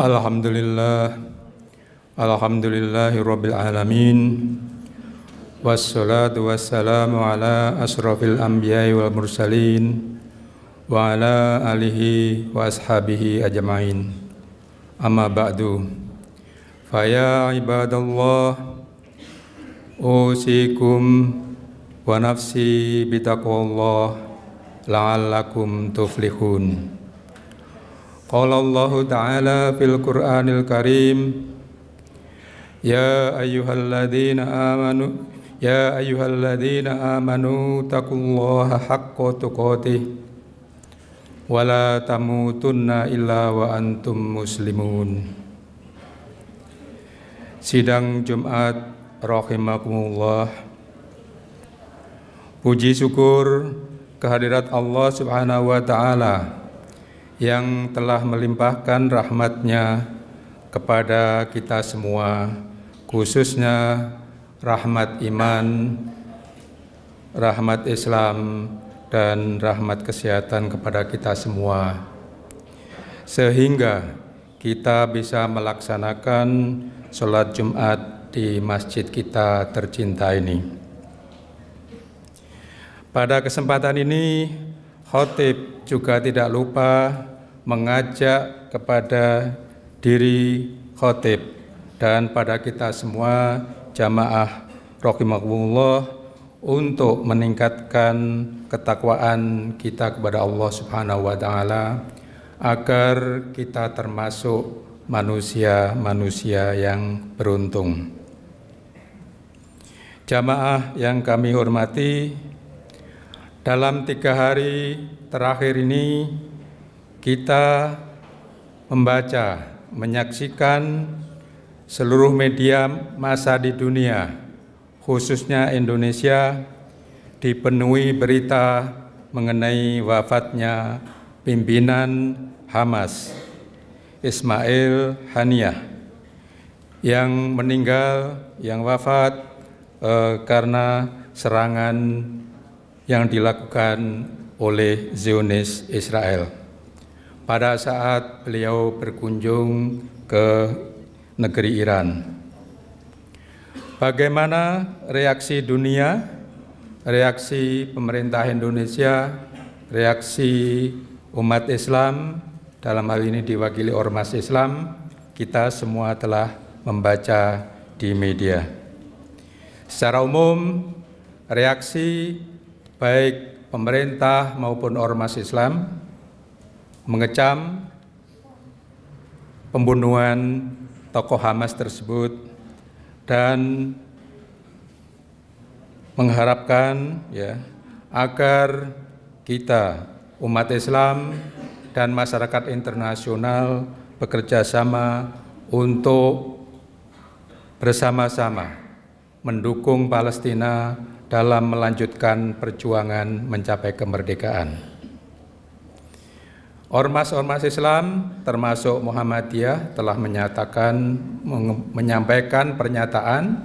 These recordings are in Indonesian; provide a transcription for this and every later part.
Alhamdulillah Alhamdulillahi Rabbil Alamin Wassalatu wassalamu ala asrafil anbiya'i wal mursalin Wa ala alihi wa ashabihi ajma'in Amma ba'du Faya ibadallah Usikum wa nafsi bitaqwallah La'allakum tuflihun قال الله تعالى في القرآن الكريم يا أيها الذين آمنوا يا أيها الذين آمنوا اتقوا الله حق تقاته ولا تموتن إلا وأنتم مسلمون Sidang Jumat rahimakumullah Puji syukur kehadirat Allah Subhanahu wa taala yang telah melimpahkan rahmatnya kepada kita semua, khususnya rahmat iman, rahmat Islam, dan rahmat kesehatan kepada kita semua. Sehingga kita bisa melaksanakan sholat Jumat di masjid kita tercinta ini. Pada kesempatan ini, khotib juga tidak lupa mengajak kepada diri khotib dan pada kita semua jamaah rahimahullah untuk meningkatkan ketakwaan kita kepada Allah Subhanahu wa taala agar kita termasuk manusia-manusia yang beruntung. Jamaah yang kami hormati, dalam tiga hari terakhir ini kita membaca, menyaksikan seluruh media masa di dunia, khususnya Indonesia, dipenuhi berita mengenai wafatnya pimpinan Hamas, Ismail Haniyah, yang meninggal, yang wafat eh, karena serangan yang dilakukan oleh Zionis Israel. Pada saat beliau berkunjung ke negeri Iran. Bagaimana reaksi dunia, reaksi pemerintah Indonesia, reaksi umat Islam, dalam hal ini diwakili Ormas Islam, kita semua telah membaca di media. Secara umum, reaksi baik pemerintah maupun ormas Islam mengecam pembunuhan tokoh Hamas tersebut dan mengharapkan ya agar kita umat Islam dan masyarakat internasional bekerja sama untuk bersama-sama mendukung Palestina dalam melanjutkan perjuangan mencapai kemerdekaan. Ormas-ormas Islam termasuk Muhammadiyah telah menyatakan menyampaikan pernyataan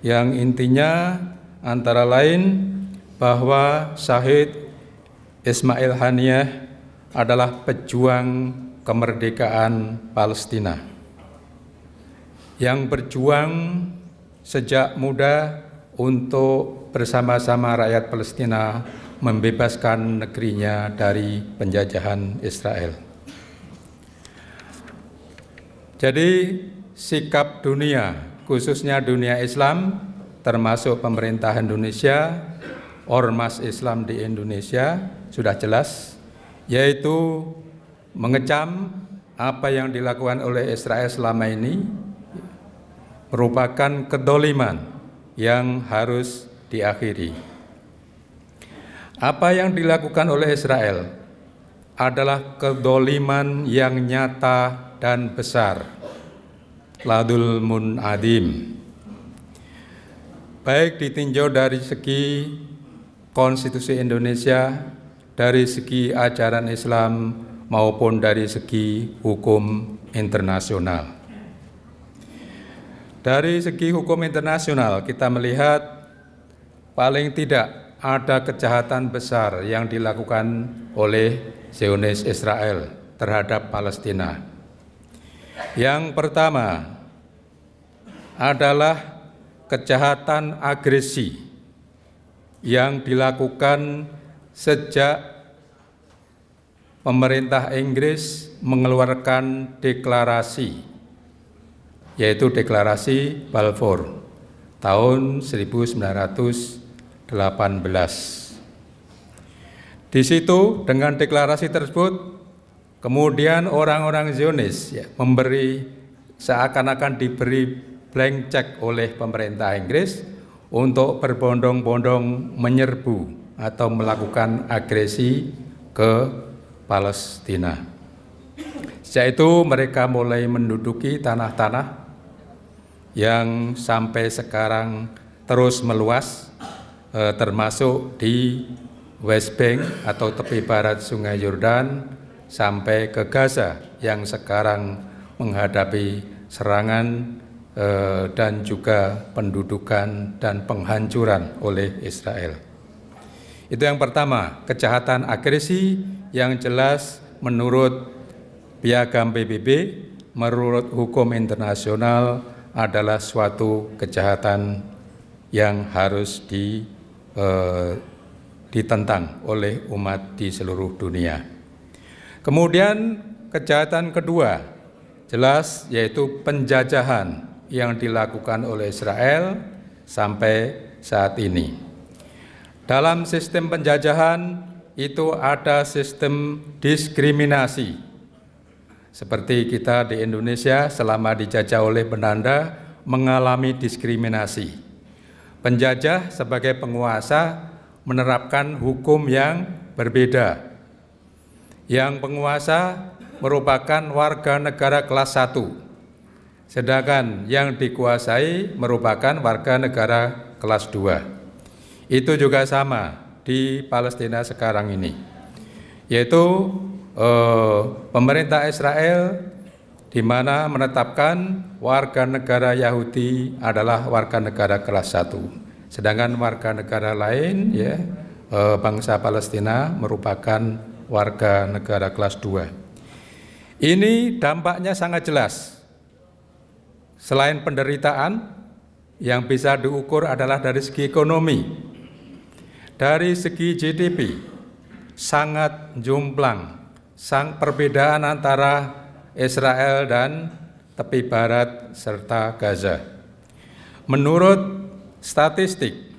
yang intinya antara lain bahwa Syahid Ismail Haniyeh adalah pejuang kemerdekaan Palestina yang berjuang sejak muda untuk bersama-sama rakyat Palestina membebaskan negerinya dari penjajahan Israel. Jadi sikap dunia, khususnya dunia Islam, termasuk pemerintah Indonesia, ormas Islam di Indonesia, sudah jelas, yaitu mengecam apa yang dilakukan oleh Israel selama ini merupakan kedoliman yang harus diakhiri. Apa yang dilakukan oleh Israel adalah kedoliman yang nyata dan besar. Ladul adim. Baik ditinjau dari segi konstitusi Indonesia, dari segi ajaran Islam, maupun dari segi hukum internasional. Dari segi hukum internasional, kita melihat paling tidak ada kejahatan besar yang dilakukan oleh Zionis Israel terhadap Palestina. Yang pertama adalah kejahatan agresi yang dilakukan sejak pemerintah Inggris mengeluarkan deklarasi yaitu Deklarasi Balfour tahun 1918. Di situ dengan deklarasi tersebut kemudian orang-orang Zionis ya, memberi seakan-akan diberi blank check oleh pemerintah Inggris untuk berbondong-bondong menyerbu atau melakukan agresi ke Palestina. Sejak itu mereka mulai menduduki tanah-tanah yang sampai sekarang terus meluas eh, termasuk di West Bank atau tepi barat Sungai Yordan sampai ke Gaza yang sekarang menghadapi serangan eh, dan juga pendudukan dan penghancuran oleh Israel. Itu yang pertama, kejahatan agresi yang jelas menurut piagam PBB, menurut hukum internasional adalah suatu kejahatan yang harus di, eh, ditentang oleh umat di seluruh dunia. Kemudian kejahatan kedua jelas yaitu penjajahan yang dilakukan oleh Israel sampai saat ini. Dalam sistem penjajahan itu ada sistem diskriminasi seperti kita di Indonesia selama dijajah oleh Belanda mengalami diskriminasi. Penjajah sebagai penguasa menerapkan hukum yang berbeda. Yang penguasa merupakan warga negara kelas 1. Sedangkan yang dikuasai merupakan warga negara kelas 2. Itu juga sama di Palestina sekarang ini. Yaitu eh, pemerintah Israel di mana menetapkan warga negara Yahudi adalah warga negara kelas 1. Sedangkan warga negara lain ya eh, bangsa Palestina merupakan warga negara kelas 2. Ini dampaknya sangat jelas. Selain penderitaan yang bisa diukur adalah dari segi ekonomi. Dari segi GDP sangat jomplang sang perbedaan antara Israel dan tepi barat serta Gaza. Menurut statistik,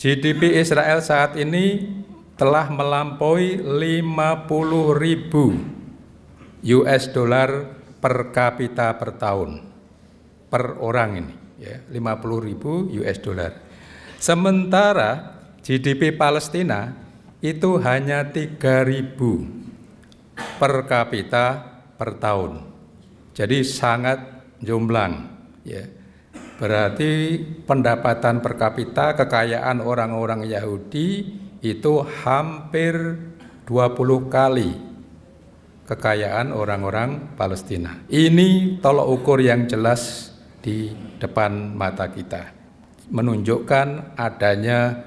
GDP Israel saat ini telah melampaui 50 ribu US dollar per kapita per tahun per orang ini ya 50 ribu US dollar sementara GDP Palestina itu hanya 3000 per kapita per tahun. Jadi sangat jomblang. Ya. Berarti pendapatan per kapita kekayaan orang-orang Yahudi itu hampir 20 kali kekayaan orang-orang Palestina. Ini tolok ukur yang jelas di depan mata kita. Menunjukkan adanya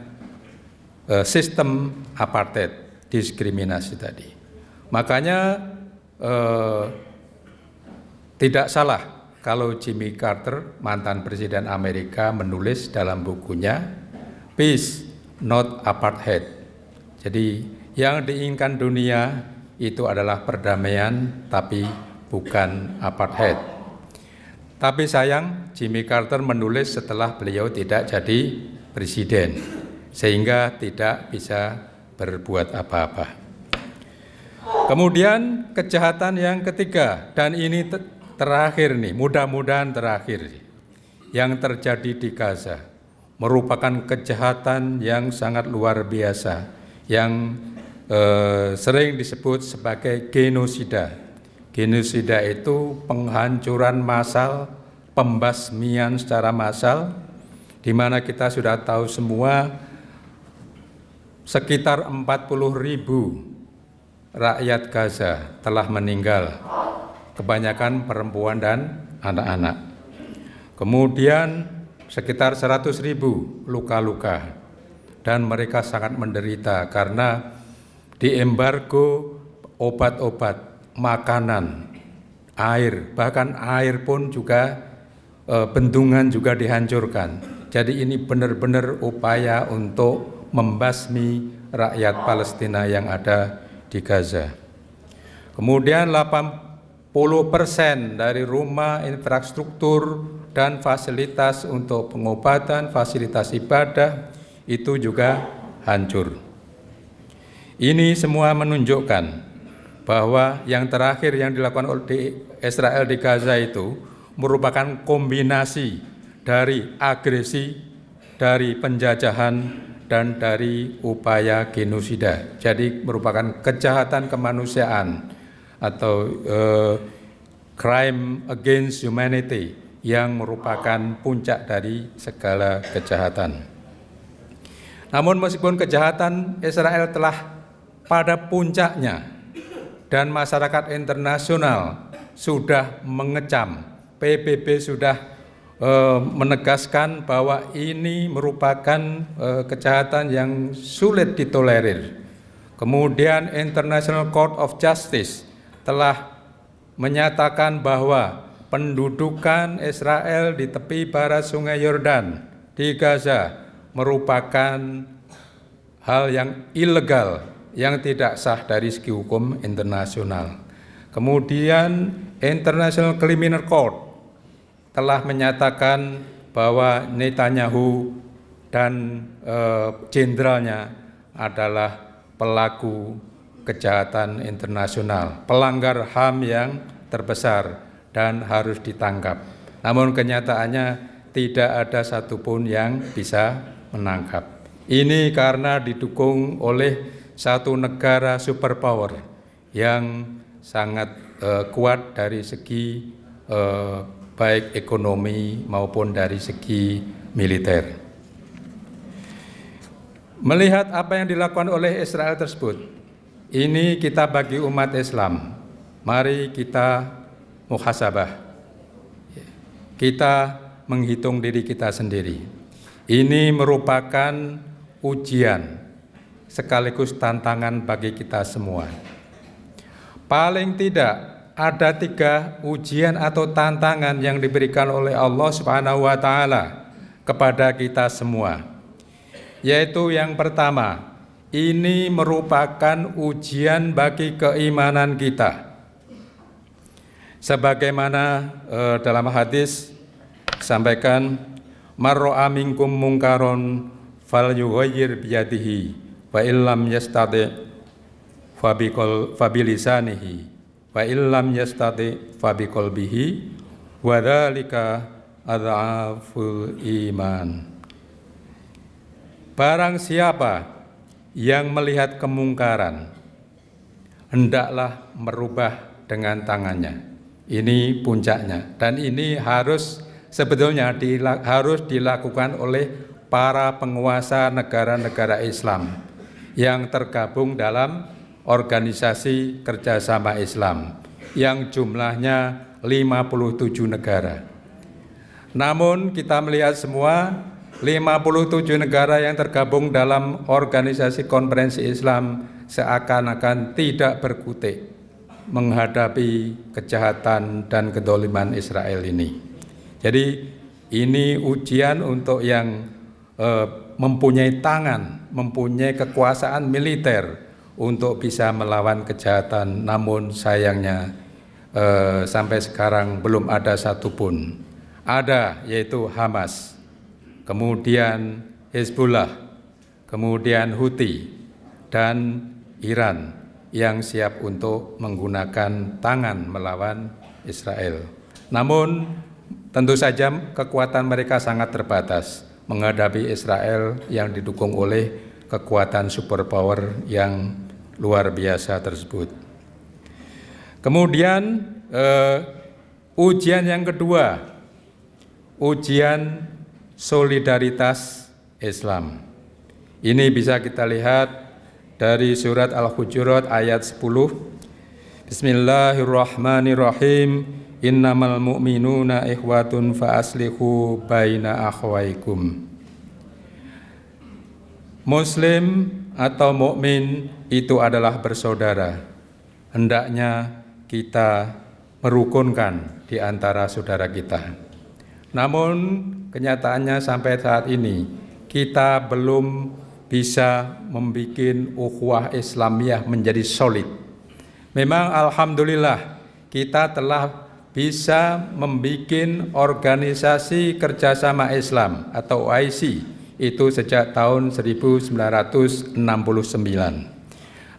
eh, sistem apartheid, diskriminasi tadi. Makanya eh, tidak salah kalau Jimmy Carter, mantan presiden Amerika, menulis dalam bukunya Peace Not Apartheid. Jadi yang diinginkan dunia itu adalah perdamaian tapi bukan apartheid. Tapi sayang Jimmy Carter menulis setelah beliau tidak jadi presiden sehingga tidak bisa berbuat apa-apa. Kemudian kejahatan yang ketiga dan ini terakhir nih, mudah-mudahan terakhir yang terjadi di Gaza merupakan kejahatan yang sangat luar biasa yang eh, sering disebut sebagai genosida. Genosida itu penghancuran massal, pembasmian secara massal di mana kita sudah tahu semua sekitar 40 ribu rakyat Gaza telah meninggal, kebanyakan perempuan dan anak-anak. Kemudian sekitar 100 ribu luka-luka dan mereka sangat menderita karena di embargo obat-obat, makanan, air, bahkan air pun juga e, bendungan juga dihancurkan. Jadi ini benar-benar upaya untuk membasmi rakyat Palestina yang ada di Gaza. Kemudian 80 persen dari rumah, infrastruktur, dan fasilitas untuk pengobatan, fasilitas ibadah itu juga hancur. Ini semua menunjukkan bahwa yang terakhir yang dilakukan oleh Israel di Gaza itu merupakan kombinasi dari agresi, dari penjajahan, dan dari upaya genosida. Jadi merupakan kejahatan kemanusiaan atau uh, crime against humanity yang merupakan puncak dari segala kejahatan. Namun meskipun kejahatan Israel telah pada puncaknya dan masyarakat internasional sudah mengecam, PBB sudah Eh, menegaskan bahwa ini merupakan eh, kejahatan yang sulit ditolerir. Kemudian International Court of Justice telah menyatakan bahwa pendudukan Israel di tepi barat Sungai Yordan di Gaza merupakan hal yang ilegal yang tidak sah dari segi hukum internasional. Kemudian International Criminal Court telah menyatakan bahwa Netanyahu dan eh, jenderalnya eh, adalah pelaku kejahatan internasional, pelanggar HAM yang terbesar dan harus ditangkap. Namun kenyataannya tidak ada satupun yang bisa menangkap. Ini karena didukung oleh satu negara superpower yang sangat eh, kuat dari segi eh, baik ekonomi maupun dari segi militer. Melihat apa yang dilakukan oleh Israel tersebut, ini kita bagi umat Islam, mari kita muhasabah. Kita menghitung diri kita sendiri. Ini merupakan ujian sekaligus tantangan bagi kita semua. Paling tidak ada tiga ujian atau tantangan yang diberikan oleh Allah Subhanahu wa taala kepada kita semua. Yaitu yang pertama, ini merupakan ujian bagi keimanan kita. Sebagaimana eh, dalam hadis sampaikan marro'a minkum mungkaron fal yughayyir biyadihi wa illam yastati' fabikol fabilisanihi Wa illam yastati fabi kolbihi wa dzalika iman. Barang siapa yang melihat kemungkaran hendaklah merubah dengan tangannya. Ini puncaknya dan ini harus sebetulnya dilak, harus dilakukan oleh para penguasa negara-negara Islam yang tergabung dalam Organisasi Kerjasama Islam yang jumlahnya 57 negara. Namun kita melihat semua 57 negara yang tergabung dalam organisasi konferensi Islam seakan-akan tidak berkutik menghadapi kejahatan dan kedoliman Israel ini. Jadi ini ujian untuk yang eh, mempunyai tangan, mempunyai kekuasaan militer untuk bisa melawan kejahatan namun sayangnya eh, sampai sekarang belum ada satupun ada yaitu Hamas kemudian Hezbollah kemudian Houthi dan Iran yang siap untuk menggunakan tangan melawan Israel namun tentu saja kekuatan mereka sangat terbatas menghadapi Israel yang didukung oleh kekuatan superpower yang luar biasa tersebut. Kemudian eh, ujian yang kedua, ujian solidaritas Islam. Ini bisa kita lihat dari surat Al-Hujurat ayat 10. Bismillahirrahmanirrahim. Innamal mu'minuna ikhwatun fa aslihu baina akhwaikum. Muslim atau mukmin itu adalah bersaudara. Hendaknya kita merukunkan di antara saudara kita. Namun kenyataannya sampai saat ini kita belum bisa membuat ukhuwah Islamiyah menjadi solid. Memang alhamdulillah kita telah bisa membuat organisasi kerjasama Islam atau OIC itu sejak tahun 1969.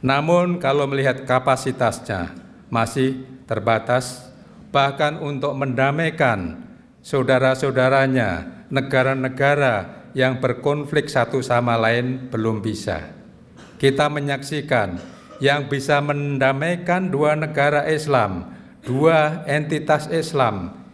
Namun kalau melihat kapasitasnya masih terbatas bahkan untuk mendamaikan saudara-saudaranya negara-negara yang berkonflik satu sama lain belum bisa. Kita menyaksikan yang bisa mendamaikan dua negara Islam, dua entitas Islam,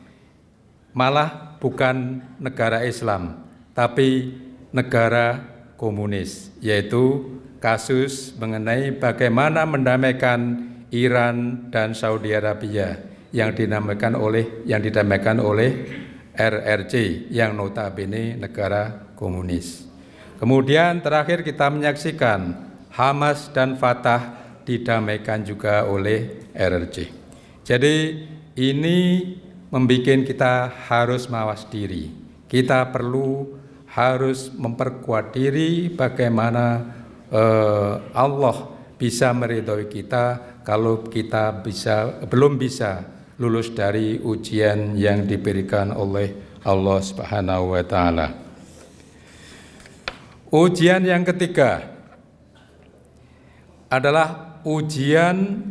malah bukan negara Islam, tapi negara komunis, yaitu kasus mengenai bagaimana mendamaikan Iran dan Saudi Arabia yang dinamakan oleh yang didamaikan oleh RRC yang notabene negara komunis. Kemudian terakhir kita menyaksikan Hamas dan Fatah didamaikan juga oleh RRC. Jadi ini membuat kita harus mawas diri. Kita perlu harus memperkuat diri bagaimana eh, Allah bisa meridhoi kita kalau kita bisa belum bisa lulus dari ujian yang diberikan oleh Allah Subhanahu wa taala. Ujian yang ketiga adalah ujian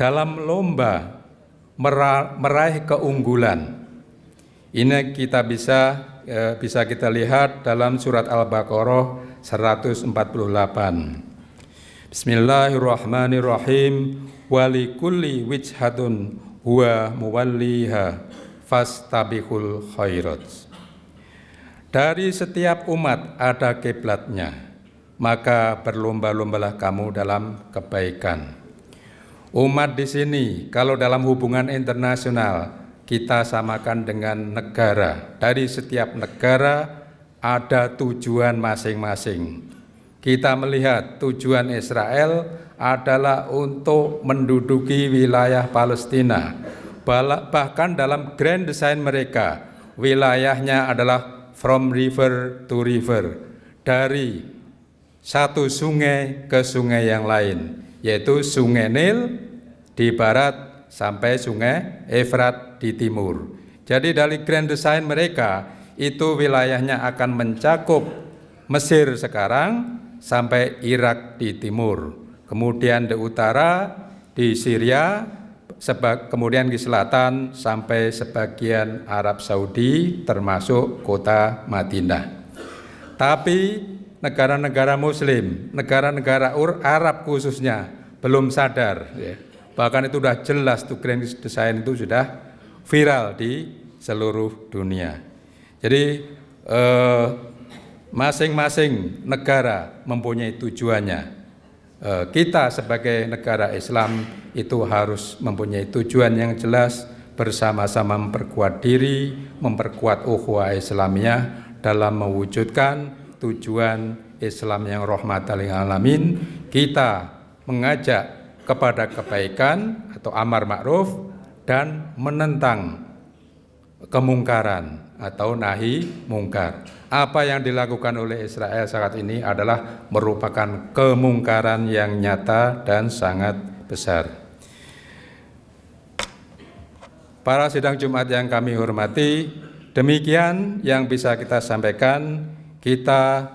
dalam lomba meraih keunggulan. Ini kita bisa e, bisa kita lihat dalam surat Al-Baqarah 148. Bismillahirrahmanirrahim. Walikulli wijhatun huwa muwalliha fastabihul khairat. Dari setiap umat ada kiblatnya, maka berlomba-lombalah kamu dalam kebaikan. Umat di sini, kalau dalam hubungan internasional, kita samakan dengan negara. Dari setiap negara ada tujuan masing-masing. Kita melihat tujuan Israel adalah untuk menduduki wilayah Palestina. Bahkan dalam grand design mereka, wilayahnya adalah from river to river, dari satu sungai ke sungai yang lain, yaitu Sungai Nil di barat sampai Sungai Efrat di timur. Jadi dari grand design mereka itu wilayahnya akan mencakup Mesir sekarang sampai Irak di timur, kemudian di utara di Syria, kemudian di selatan sampai sebagian Arab Saudi termasuk kota Madinah. Tapi negara-negara Muslim, negara-negara Arab khususnya belum sadar, ya. bahkan itu sudah jelas tuh grand design itu sudah viral di seluruh dunia. Jadi eh, masing-masing eh, negara mempunyai tujuannya. Eh, kita sebagai negara Islam itu harus mempunyai tujuan yang jelas bersama-sama memperkuat diri, memperkuat ukhuwah Islamnya dalam mewujudkan tujuan Islam yang rahmatan alamin. Kita mengajak kepada kebaikan atau amar ma'ruf dan menentang kemungkaran atau nahi mungkar. Apa yang dilakukan oleh Israel saat ini adalah merupakan kemungkaran yang nyata dan sangat besar. Para sidang Jumat yang kami hormati, demikian yang bisa kita sampaikan. Kita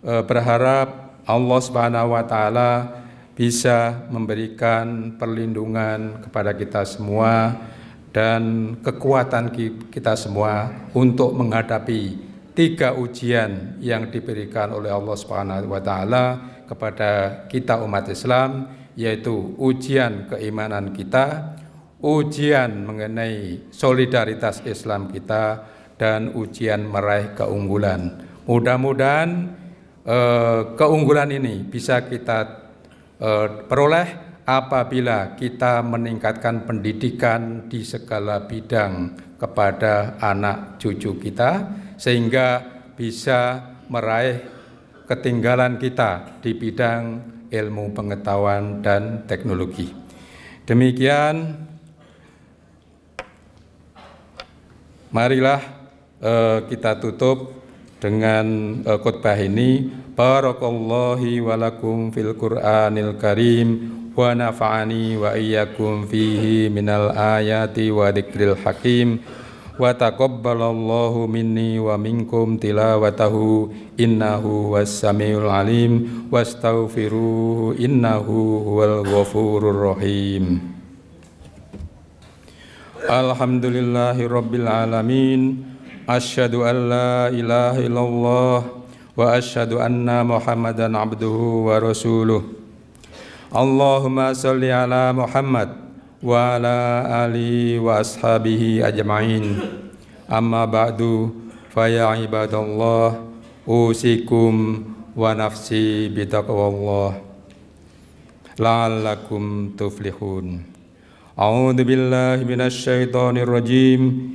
eh, berharap Allah Subhanahu wa taala bisa memberikan perlindungan kepada kita semua dan kekuatan kita semua untuk menghadapi tiga ujian yang diberikan oleh Allah Subhanahu wa taala kepada kita umat Islam yaitu ujian keimanan kita, ujian mengenai solidaritas Islam kita dan ujian meraih keunggulan. Mudah-mudahan eh, keunggulan ini bisa kita eh, peroleh apabila kita meningkatkan pendidikan di segala bidang kepada anak cucu kita sehingga bisa meraih ketinggalan kita di bidang ilmu pengetahuan dan teknologi. Demikian marilah eh, kita tutup dengan uh, khutbah ini barakallahi walakum fil Qur'anil Karim wa nafa'ani wa iyyakum fihi minal ayati wa dzikril hakim wa taqabbalallahu minni wa minkum tilawatahu innahu was-samiul alim wastaghfiruhu innahu huwal ghafurur rahim Alhamdulillahi rabbil alamin Ashadu an la ilaha illallah wa ashadu anna muhammadan abduhu wa rasuluh Allahumma salli ala Muhammad wa ala ali wa ashabihi ajma'in Amma ba'du faya ibadallah usikum wa nafsi bitaqwallah la'allakum tuflihun A'udzu billahi minasy syaithanir rajim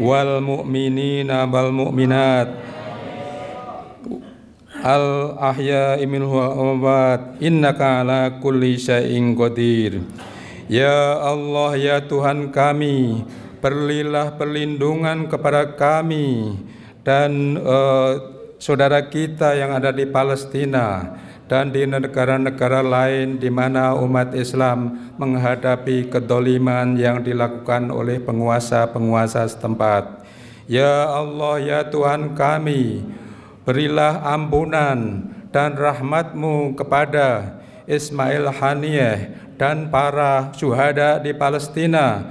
wal mu'minina wal mu'minat al ahya imin huwa amwat innaka ala kulli syai'in qadir ya Allah ya Tuhan kami perlilah perlindungan kepada kami dan uh, saudara kita yang ada di Palestina dan di negara-negara lain di mana umat Islam menghadapi kedoliman yang dilakukan oleh penguasa-penguasa setempat. Ya Allah, ya Tuhan kami, berilah ampunan dan rahmatmu kepada Ismail Haniyeh dan para syuhada di Palestina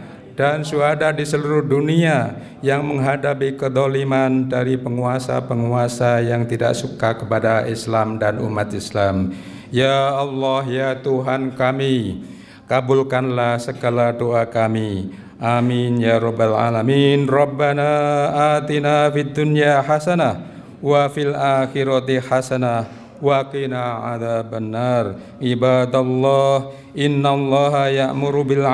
dan syuhada di seluruh dunia yang menghadapi kedoliman dari penguasa-penguasa yang tidak suka kepada Islam dan umat Islam. Ya Allah, ya Tuhan kami, kabulkanlah segala doa kami. Amin ya rabbal alamin. Rabbana atina fid dunya hasanah wa fil akhirati hasanah Wakina ada benar ibadah Allah. Inna Allah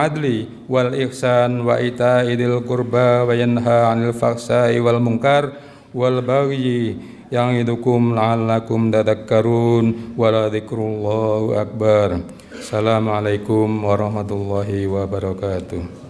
Adli wal Ikhshan wa ita idil wa yinha anil Faksa wa Munkar wal Baqi. Yang itu kum laalakum dadak karun. Wa Akbar. Assalamualaikum warahmatullahi wabarakatuh.